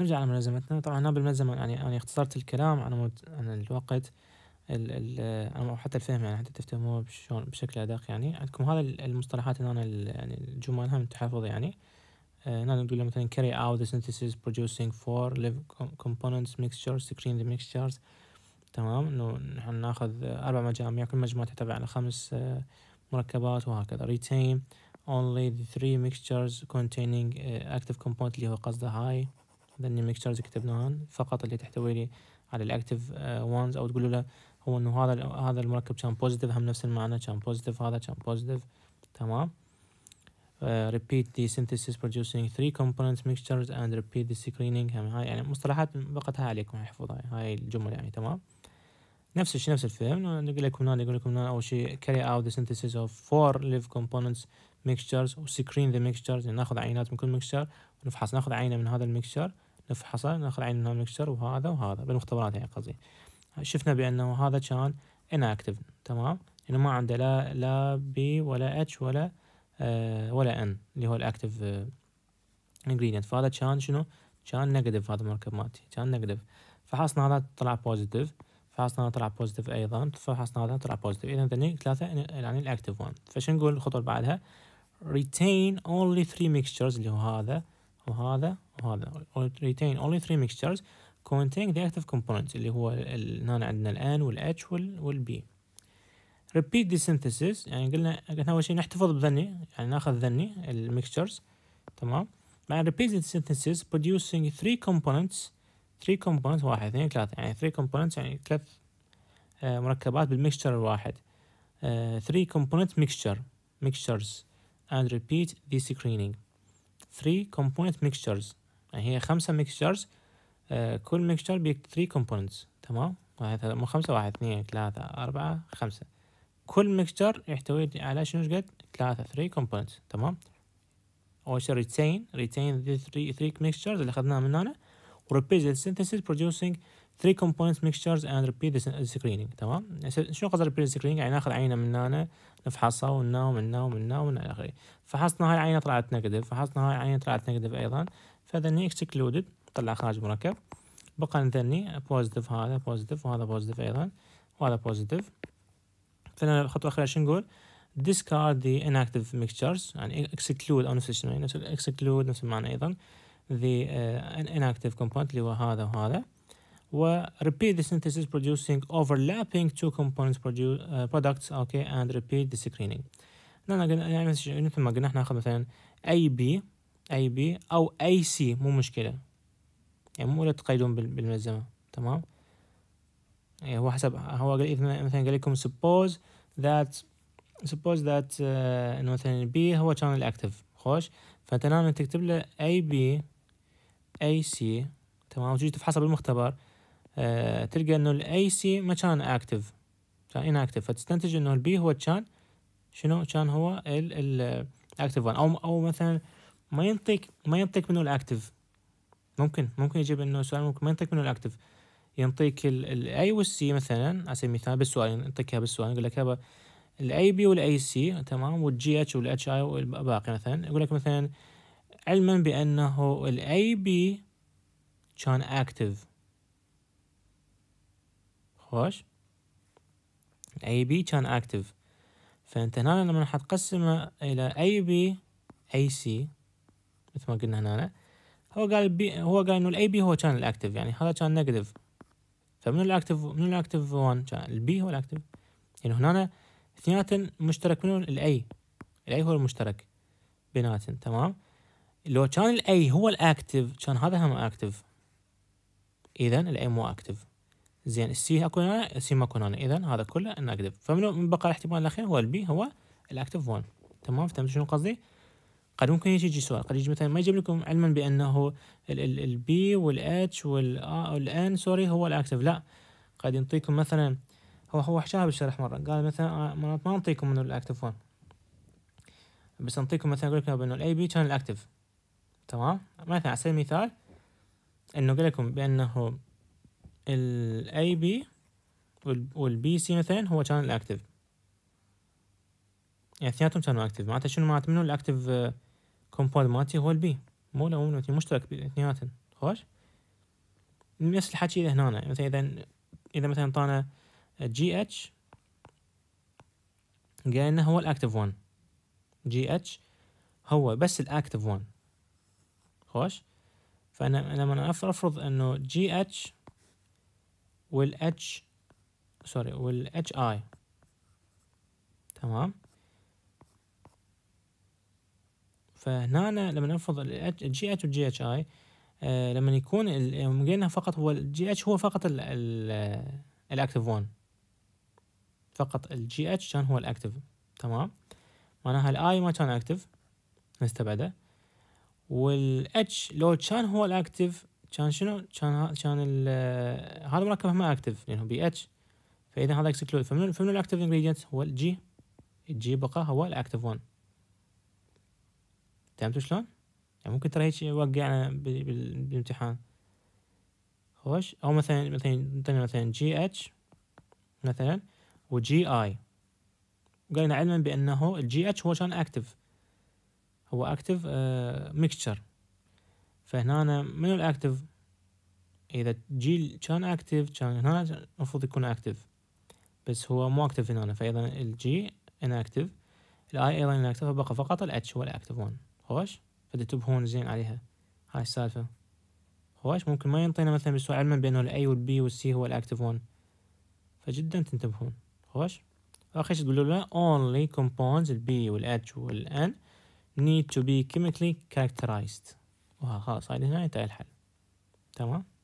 نرجع على ملازمتنا طبعا هنا بالملزمة يعني أنا اختصرت الكلام على مود أنا الوقت ال ال حتى الفهم يعني حتى تفتهموه بشون بشكل أدق يعني عندكم هذا المصطلحات هنا يعني الجمل هم تحفظ يعني آه، هنا نقول مثلا carry out the synthesis producing for live components mixtures screen the mixtures تمام انه نحن ناخذ اربع مجاميع كل مجموعة تحتوي على خمس آه، مركبات وهكذا retain only the three mixtures containing آه، active component اللي هو قصده هاي لان الميكستشرز اللي كتبناهن فقط اللي تحتوي لي على الاكتف آه، وانز او تقول له هو انه هذا هذا المركب كان بوزيتيف هم نفس المعنى كان بوزيتيف هذا كان بوزيتيف تمام ريبيت آه، repeat the synthesis producing three components mixtures and repeat the screening هم هاي يعني مصطلحات بقتها عليكم حفظها يعني هاي الجمل يعني تمام نفس الشيء نفس الفيلم نقول لكم هنا نقول لكم هنا اول شيء carry out the synthesis of four live components mixtures و screen the mixtures يعني ناخذ عينات من كل mixture ونفحص ناخذ عينه من هذا الميكستشر نفحصه ناخذ عين المكسر وهذا وهذا بالمختبرات يعني قصدي شفنا بأنه هذا كان inactive تمام إنه ما عنده لا لا بي ولا اتش ولا آه ولا ان اللي هو الاكتف انجريدينت آه، فهذا كان شنو كان نيجاتيف هذا المركب مالتي كان نيجاتيف فحصنا هذا طلع بوزيتيف فحصنا هذا طلع بوزيتيف ايضا فحصنا هذا طلع بوزيتيف اذا ثاني ثلاثه يعني, يعني الاكتف وان فشنو نقول الخطوه اللي بعدها retain only three mixtures اللي هو هذا وهذا وهذا retain only three mixtures containing the active components اللي هو هنا عندنا ال N وال H وال B repeat the synthesis يعني قلنا قلنا أول شيء نحتفظ بذني يعني ناخذ ذني الميكستشرز تمام مع repeat the synthesis producing three components three components واحد اثنين ثلاثة يعني three components يعني ثلاث مركبات بالميكستشر الواحد three component mixture mixtures and repeat the screening 3 component mixtures يعني هي خمسة ميكستشرز آه، كل ميكستشر بيك 3 components تمام واحد مو خمسة واحد اثنين ثلاثة أربعة خمسة كل ميكستشر يحتوي على شنو قد ثلاثة 3 components تمام أول شيء retain retain the three three mixtures اللي أخذناها من هنا و repeat the synthesis producing 3 components mixtures and repeat the screening تمام يعني شنو قصد repeat the screening يعني ناخذ عينه من هنا نفحصها هنا ومن هنا ومن الى اخره فحصنا هاي العينه طلعت نيجاتيف فحصنا هاي العينه طلعت نيجاتيف ايضا فذني اكسكلودد طلع خارج مركب بقى نذني بوزيتيف هذا بوزيتيف وهذا بوزيتيف ايضا وهذا بوزيتيف فانا الخطوه الاخيره شو نقول discard the inactive mixtures يعني exclude أو نفس الشيء نفس exclude نفس المعنى أيضا the uh, inactive component اللي هو هذا وهذا و repeat the synthesis producing overlapping two components produce, uh, products okay and repeat the screening نحن يعني مثل ما قلنا احنا ناخذ مثلا اي بي اي بي او اي سي مو مشكلة يعني مو لا تقيدون بالملزمة تمام يعني هو حسب هو قال مثلا قال لكم suppose that suppose that uh, انه مثلا B هو channel active خوش فتمام تكتب له اي بي اي سي تمام وتجي تفحصها بالمختبر آه، تلقى انه الاي سي ما كان اكتف كان ان اكتف فتستنتج انه البي هو كان شنو كان هو ال 1 او او مثلا ما ينطيك ما ينطيك منه الاكتف ممكن ممكن يجيب انه سؤال ممكن ما ينطيك منه الاكتف ينطيك الاي والسي مثلا على سبيل المثال بالسؤال اياها بالسؤال يقول لك هذا الاي بي والاي سي تمام والجي اتش والاتش اي والباقي مثلا يقول لك مثلا علما بانه الاي بي كان اكتف خوش اي بي كان اكتف فانت هنا لما حتقسمه الى اي بي اي سي مثل ما قلنا هنا هو قال بي هو قال انه الاي بي هو كان الاكتف يعني هذا كان نيجاتيف فمن الاكتف من الاكتف 1 كان البي هو الاكتف يعني هنا اثنيناتهم مشترك منهم الاي الاي هو المشترك بيناتن تمام لو كان الاي هو الاكتف كان هذا هم اكتف اذا الاي مو اكتف زين السي اكو هنا السي ماكو هنا اذا هذا كله نقدف فمن بقى الاحتمال الاخير هو البي هو الاكتف 1 تمام فهمت شنو قصدي؟ قد ممكن يجي سؤال قد يجي مثلا ما يجيب لكم علما بانه البي والاتش والان سوري هو الاكتف لا قد ينطيكم مثلا هو هو حشاها بالشرح مره قال مثلا آه، ما انطيكم انه الاكتف 1 بس انطيكم مثلا اقول لكم انه الاي بي كان الاكتف تمام مثلا على سبيل المثال انه قال لكم بانه الاي بي والبي سي مثلا هو كان الاكتف يعني اثنيناتهم كانوا اكتف معناته شنو معناته منو الاكتف آه، كومبوند مالتي هو البي مو لو منو مشترك اثنيناتهم خوش نفس الحكي الى هنا يعني مثلا اذا اذا مثلا انطانا جي اتش قال انه هو الاكتف 1 جي اتش هو بس الاكتف 1 خوش فانا لما افرض انه جي اتش والاتش سوري والاتش اي تمام فهنا لما نرفض الجي اتش والجي اتش آه، اي لما يكون مجينا فقط هو الجي اتش هو فقط الاكتف 1 فقط الجي اتش كان هو الاكتف تمام معناها الاي ما كان اكتف نستبعده والاتش لو كان هو الاكتف كان شنو كان ها كان هذا مركب ما اكتف لانه بي اتش فاذا هذا اكسكلود فمن فمن الاكتف انجريدينت هو الجي الجي بقى هو الاكتف 1 فهمتوا شلون؟ يعني ممكن ترى هيك وقعنا بالامتحان خوش او مثلا مثلا مثلا جي اتش مثلا وجي اي وقالنا علما بانه الجي اتش هو كان اكتف هو اكتف آه، ميكشر فهنا أنا منو الاكتف اذا جيل كان اكتف كان هنا المفروض يكون اكتف بس هو مو اكتف هنا فاذا الجي انا اكتف الاي ايضا انا اكتف بقى فقط الاتش هو الاكتف ون خوش فتنتبهون زين عليها هاي السالفة خوش ممكن ما ينطينا مثلا بس علما بانه الاي والبي والسي هو الاكتف ون فجدا تنتبهون خوش واخر شي تقولوا له only compounds البي والاتش والان need to be chemically characterized خلاص هذه هنا انتهى الحل تمام